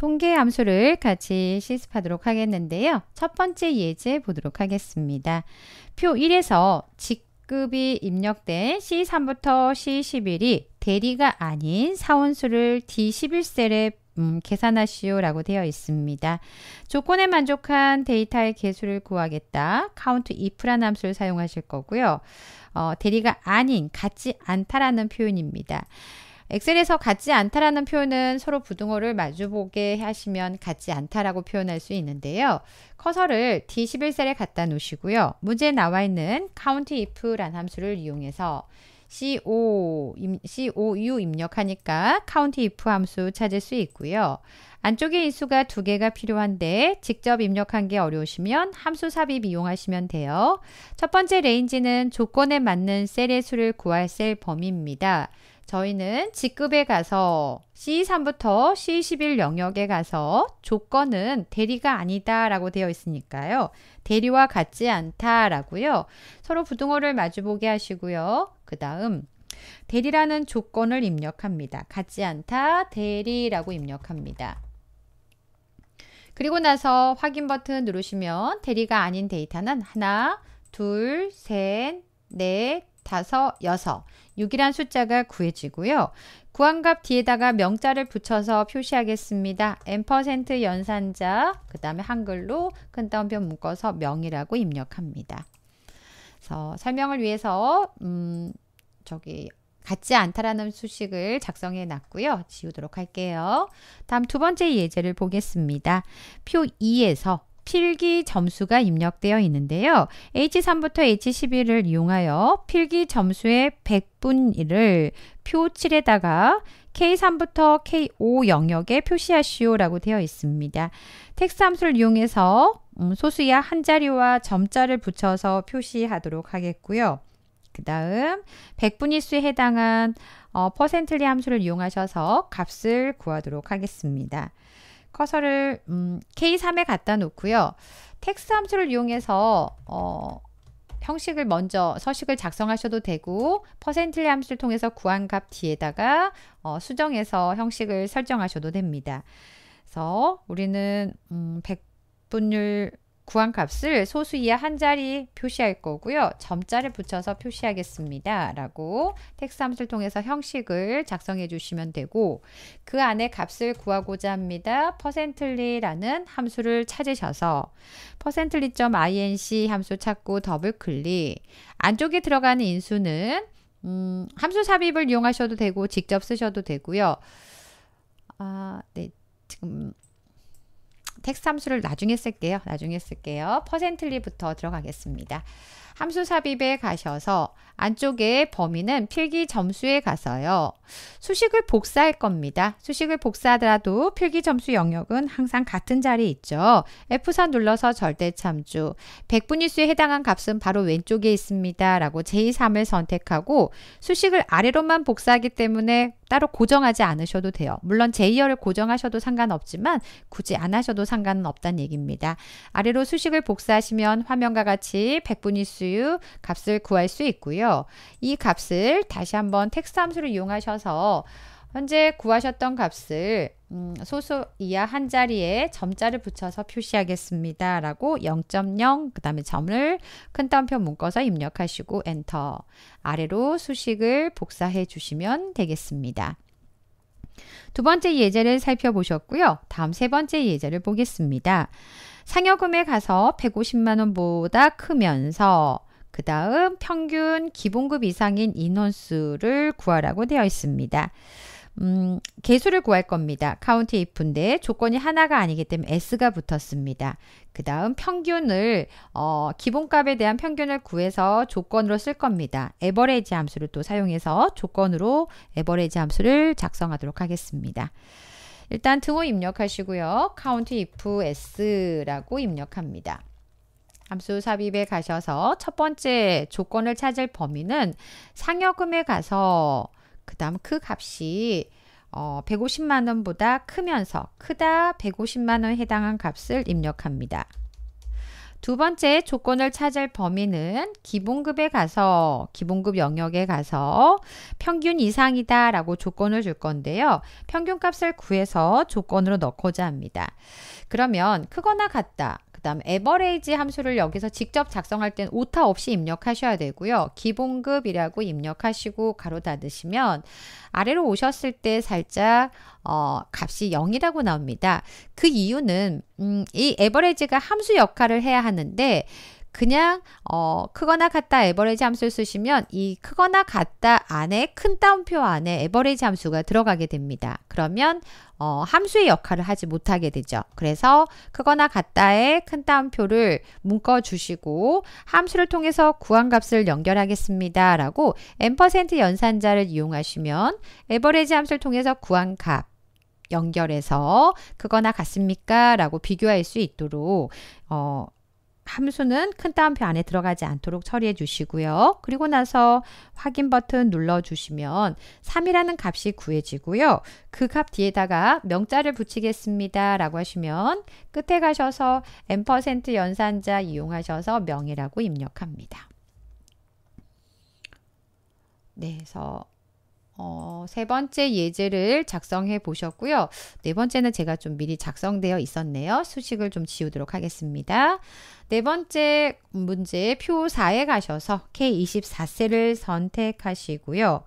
통계 함수를 같이 실습하도록 하겠는데요. 첫 번째 예제 보도록 하겠습니다. 표 1에서 직급이 입력된 C3부터 C11이 대리가 아닌 사원수를 D11셀에 음, 계산하시오 라고 되어 있습니다. 조건에 만족한 데이터의 개수를 구하겠다. 카운트 if라는 함수를 사용하실 거고요. 어, 대리가 아닌 같지 않다라는 표현입니다. 엑셀에서 같지 않다라는 표현은 서로 부등호를 마주보게 하시면 같지 않다라고 표현할 수 있는데요. 커서를 D11셀에 갖다 놓으시고요. 문제에 나와 있는 countif라는 함수를 이용해서 CO, COU 입력하니까 countif 함수 찾을 수 있고요. 안쪽에 인수가 두 개가 필요한데 직접 입력한 게 어려우시면 함수 삽입 이용하시면 돼요. 첫 번째 레인지는 조건에 맞는 셀의 수를 구할 셀 범위입니다. 저희는 직급에 가서 C3부터 C11 영역에 가서 조건은 대리가 아니다 라고 되어 있으니까요. 대리와 같지 않다 라고요. 서로 부등호를 마주보게 하시고요. 그 다음 대리라는 조건을 입력합니다. 같지 않다 대리라고 입력합니다. 그리고 나서 확인 버튼 누르시면 대리가 아닌 데이터는 하나, 둘, 셋, 넷, 다섯, 6이란 숫자가 구해지고요. 구한값 뒤에다가 명자를 붙여서 표시하겠습니다. n% 연산자, 그 다음에 한글로 큰따옴표 묶어서 명이라고 입력합니다. 그래서 설명을 위해서 음, 저기 같지 않다라는 수식을 작성해 놨고요. 지우도록 할게요. 다음 두 번째 예제를 보겠습니다. 표 2에서 필기 점수가 입력되어 있는데요. H3부터 H11을 이용하여 필기 점수의 100분을 표 7에다가 K3부터 K5 영역에 표시하시오라고 되어 있습니다. 텍스 함수를 이용해서 음, 소수야 한 자리와 점자를 붙여서 표시하도록 하겠고요. 그 다음 1분위수에 해당한 어, 퍼센틀리 함수를 이용하셔서 값을 구하도록 하겠습니다. 커서를 음, K3에 갖다 놓고요. 텍스트 함수를 이용해서 어, 형식을 먼저 서식을 작성하셔도 되고 퍼센틸리 함수를 통해서 구한 값 뒤에다가 어, 수정해서 형식을 설정하셔도 됩니다. 그래서 우리는 음, 백분율 구한값을 소수 이하 한 자리 표시할 거고요. 점자를 붙여서 표시하겠습니다. 라고 텍스 함수를 통해서 형식을 작성해 주시면 되고 그 안에 값을 구하고자 합니다. 퍼센라는 함수를 찾으셔서 퍼센 i n c 함수 찾고 더블 클릭 안쪽에 들어가는 인수는 음, 함수 삽입을 이용하셔도 되고 직접 쓰셔도 되고요. 아, 네. 지금 텍스 함수를 나중에 쓸게요. 나중에 쓸게요. 퍼센트리부터 들어가겠습니다. 함수 삽입에 가셔서 안쪽에 범위는 필기 점수에 가서요. 수식을 복사할 겁니다. 수식을 복사하더라도 필기 점수 영역은 항상 같은 자리에 있죠. F4 눌러서 절대 참조, 백분위수에 해당한 값은 바로 왼쪽에 있습니다. 라고 J3을 선택하고 수식을 아래로만 복사하기 때문에 따로 고정하지 않으셔도 돼요. 물론 J열을 고정하셔도 상관없지만 굳이 안 하셔도 상관은 없다는 얘기입니다. 아래로 수식을 복사하시면 화면과 같이 백분위수 값수 값을 구할 수 있고요. 이 값을 다시 한번 텍스 함수를 이용하셔서 현재 구하셨던 값을 음, 소수 이하 한 자리에 점자를 붙여서 표시하겠습니다. 라고 0.0 그 다음에 점을 큰 따옴표 묶어서 입력하시고 엔터 아래로 수식을 복사해 주시면 되겠습니다. 두 번째 예제를 살펴보셨고요. 다음 세 번째 예제를 보겠습니다. 상여금에 가서 150만원보다 크면서 그 다음 평균 기본급 이상인 인원수를 구하라고 되어 있습니다. 음, 개수를 구할 겁니다. 카운티 if인데 조건이 하나가 아니기 때문에 s가 붙었습니다. 그 다음 평균을 어, 기본값에 대한 평균을 구해서 조건으로 쓸 겁니다. 에버레지 함수를 또 사용해서 조건으로 에버레지 함수를 작성하도록 하겠습니다. 일단 등호 입력하시고요. count if s라고 입력합니다. 함수 삽입에 가셔서 첫 번째 조건을 찾을 범위는 상여금에 가서 그 다음 그 값이 어, 150만원보다 크면서 크다 150만원 해당한 값을 입력합니다. 두 번째 조건을 찾을 범위는 기본급에 가서 기본급 영역에 가서 평균 이상이다 라고 조건을 줄 건데요. 평균값을 구해서 조건으로 넣고자 합니다. 그러면 크거나 같다 그 다음 에버레이지 함수를 여기서 직접 작성할 땐 오타 없이 입력하셔야 되고요. 기본급이라고 입력하시고 가로 닫으시면 아래로 오셨을 때 살짝 어, 값이 0이라고 나옵니다. 그 이유는 음, 이 에버레이지가 함수 역할을 해야 하는데 그냥 어, 크거나 같다 에버리지 함수를 쓰시면 이 크거나 같다 안에 큰 따옴표 안에 에버리지 함수가 들어가게 됩니다. 그러면 어, 함수의 역할을 하지 못하게 되죠. 그래서 크거나 같다에 큰 따옴표를 묶어주시고 함수를 통해서 구한 값을 연결하겠습니다. 라고 n% 연산자를 이용하시면 에버리지 함수를 통해서 구한 값 연결해서 그거나 같습니까? 라고 비교할 수 있도록 어, 함수는 큰 따옴표 안에 들어가지 않도록 처리해 주시고요. 그리고 나서 확인 버튼 눌러 주시면 3이라는 값이 구해지고요. 그 값 뒤에다가 명자를 붙이겠습니다. 라고 하시면 끝에 가셔서 n% 연산자 이용하셔서 명이라고 입력합니다. 네, 그래서 어, 세 번째 예제를 작성해 보셨고요. 네 번째는 제가 좀 미리 작성되어 있었네요. 수식을 좀 지우도록 하겠습니다. 네 번째 문제 표 4에 가셔서 K24셀을 선택하시고요.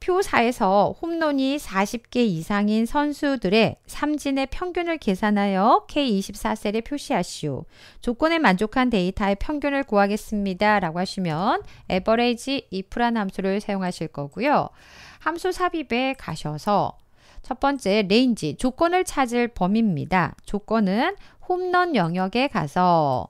표사에서 홈런이 40개 이상인 선수들의 삼진의 평균을 계산하여 K24셀에 표시하시오. 조건에 만족한 데이터의 평균을 구하겠습니다. 라고 하시면 average if란 함수를 사용하실 거고요. 함수 삽입에 가셔서 첫 번째 레인지 조건을 찾을 범위입니다. 조건은 홈런 영역에 가서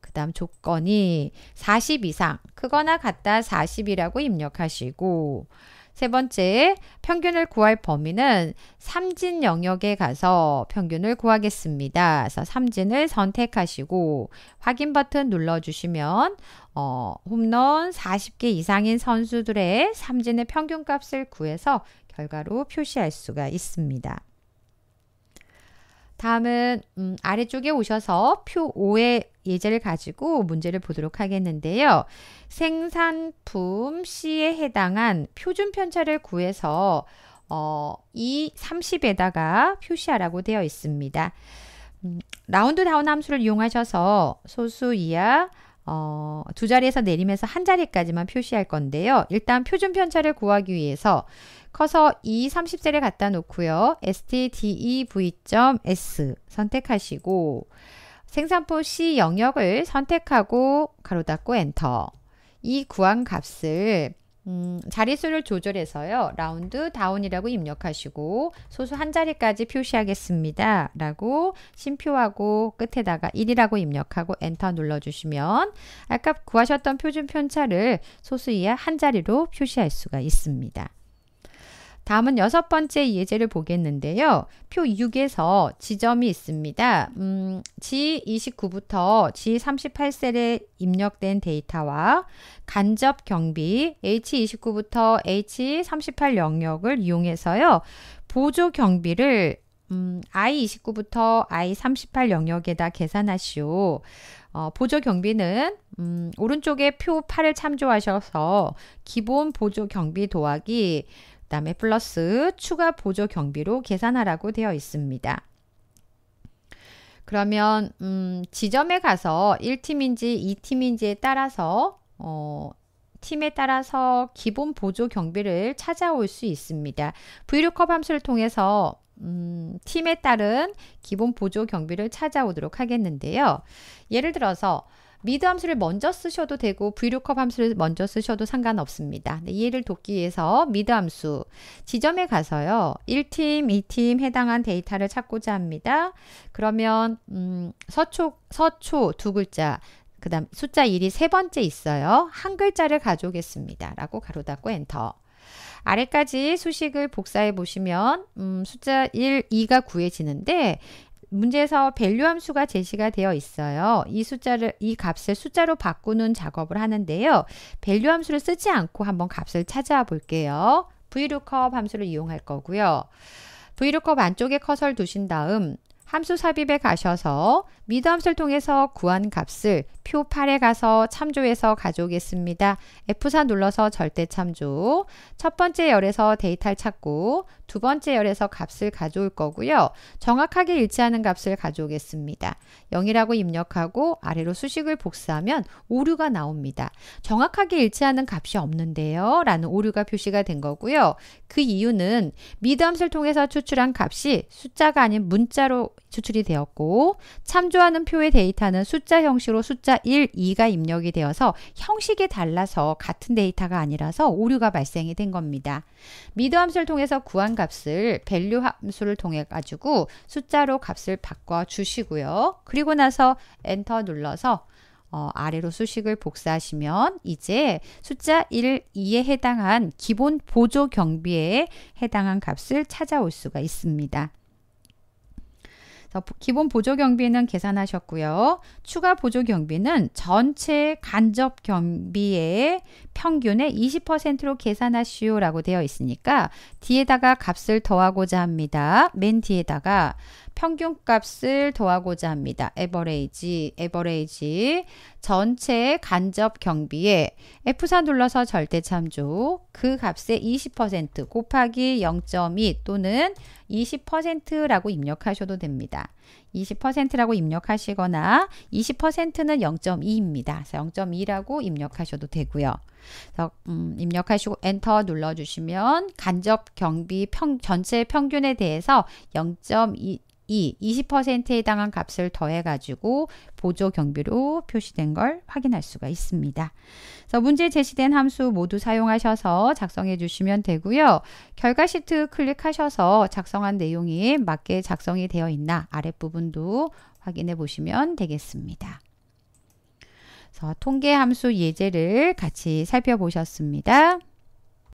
그 다음 조건이 40 이상 크거나 같다 40이라고 입력하시고 세 번째, 평균을 구할 범위는 삼진 영역에 가서 평균을 구하겠습니다. 그래서 삼진을 선택하시고 확인 버튼 눌러주시면 어, 홈런 40개 이상인 선수들의 삼진의 평균값을 구해서 결과로 표시할 수가 있습니다. 다음은 음, 아래쪽에 오셔서 표 5에 예제를 가지고 문제를 보도록 하겠는데요. 생산품 C에 해당한 표준 편차를 구해서 어, 이 30에다가 표시하라고 되어 있습니다. 음, 라운드 다운 함수를 이용하셔서 소수 이하 어, 두 자리에서 내림에서 한 자리까지만 표시할 건데요. 일단 표준 편차를 구하기 위해서 커서 E 30세를 갖다 놓고요. STDEV.S e 선택하시고 생산포 C 영역을 선택하고 가로 닫고 엔터. 이 구한 값을 음, 자리수를 조절해서요. 라운드 다운이라고 입력하시고 소수 한 자리까지 표시하겠습니다. 라고 심표하고 끝에다가 1이라고 입력하고 엔터 눌러주시면 아까 구하셨던 표준 편차를 소수 이하 한 자리로 표시할 수가 있습니다. 다음은 여섯 번째 예제를 보겠는데요. 표 6에서 지점이 있습니다. 음, G29부터 G38셀에 입력된 데이터와 간접 경비 H29부터 H38 영역을 이용해서요. 보조 경비를 음, I29부터 I38 영역에다 계산하시오. 어, 보조 경비는 음, 오른쪽에 표 8을 참조하셔서 기본 보조 경비 도하기 다음에 플러스 추가 보조 경비로 계산하라고 되어 있습니다. 그러면 음, 지점에 가서 1팀인지 2팀인지에 따라서 어, 팀에 따라서 기본 보조 경비를 찾아올 수 있습니다. v l o o 함수를 통해서 음, 팀에 따른 기본 보조 경비를 찾아오도록 하겠는데요. 예를 들어서 미드 함수를 먼저 쓰셔도 되고 v l o o 함수를 먼저 쓰셔도 상관없습니다. 네, 이해를 돕기 위해서 미드 함수 지점에 가서요. 1팀, 2팀 해당한 데이터를 찾고자 합니다. 그러면 음, 서초, 서초 두 글자 그 다음 숫자 1이 세 번째 있어요. 한 글자를 가져오겠습니다. 라고 가로 닫고 엔터. 아래까지 수식을 복사해 보시면 음, 숫자 1, 2가 구해지는데 문제에서 밸류 함수가 제시가 되어 있어요. 이 숫자를 이 값을 숫자로 바꾸는 작업을 하는데요. 밸류 함수를 쓰지 않고 한번 값을 찾아 볼게요. vlookup 함수를 이용할 거고요. vlookup 안쪽에 커서를 두신 다음 함수 삽입에 가셔서 미드 함수를 통해서 구한 값을 표 8에 가서 참조해서 가져오겠습니다. F4 눌러서 절대 참조 첫 번째 열에서 데이터를 찾고 두 번째 열에서 값을 가져올 거고요. 정확하게 일치하는 값을 가져오겠습니다. 0이라고 입력하고 아래로 수식을 복사하면 오류가 나옵니다. 정확하게 일치하는 값이 없는데요. 라는 오류가 표시가 된 거고요. 그 이유는 미드함수를 통해서 추출한 값이 숫자가 아닌 문자로 추출이 되었고 참조하는 표의 데이터는 숫자 형식으로 숫자 1, 2가 입력이 되어서 형식이 달라서 같은 데이터가 아니라서 오류가 발생이 된 겁니다. 미드 함수를 통해서 구한 값을 밸류 함수를 통해 가지고 숫자로 값을 바꿔 주시고요. 그리고 나서 엔터 눌러서 어, 아래로 수식을 복사하시면 이제 숫자 1, 2에 해당한 기본 보조 경비에 해당한 값을 찾아올 수가 있습니다. 기본 보조 경비는 계산하셨고요. 추가 보조 경비는 전체 간접 경비의 평균의 20%로 계산하시오라고 되어 있으니까 뒤에다가 값을 더하고자 합니다. 맨 뒤에다가 평균값을 더하고자 합니다. 에버레이지, 에버레이지 전체 간접 경비에 F4 눌러서 절대 참조 그 값의 20% 곱하기 0.2 또는 20%라고 입력하셔도 됩니다. 20%라고 입력하시거나 20%는 0.2입니다. 0.2라고 입력하셔도 되고요. 음, 입력하시고 엔터 눌러주시면 간접 경비 평, 전체 평균에 대해서 0.2이 20%에 해당한 값을 더해가지고 보조 경비로 표시된 걸 확인할 수가 있습니다. 그래서 문제 제시된 함수 모두 사용하셔서 작성해 주시면 되고요. 결과 시트 클릭하셔서 작성한 내용이 맞게 작성이 되어 있나 아랫부분도 확인해 보시면 되겠습니다. 그래서 통계 함수 예제를 같이 살펴보셨습니다.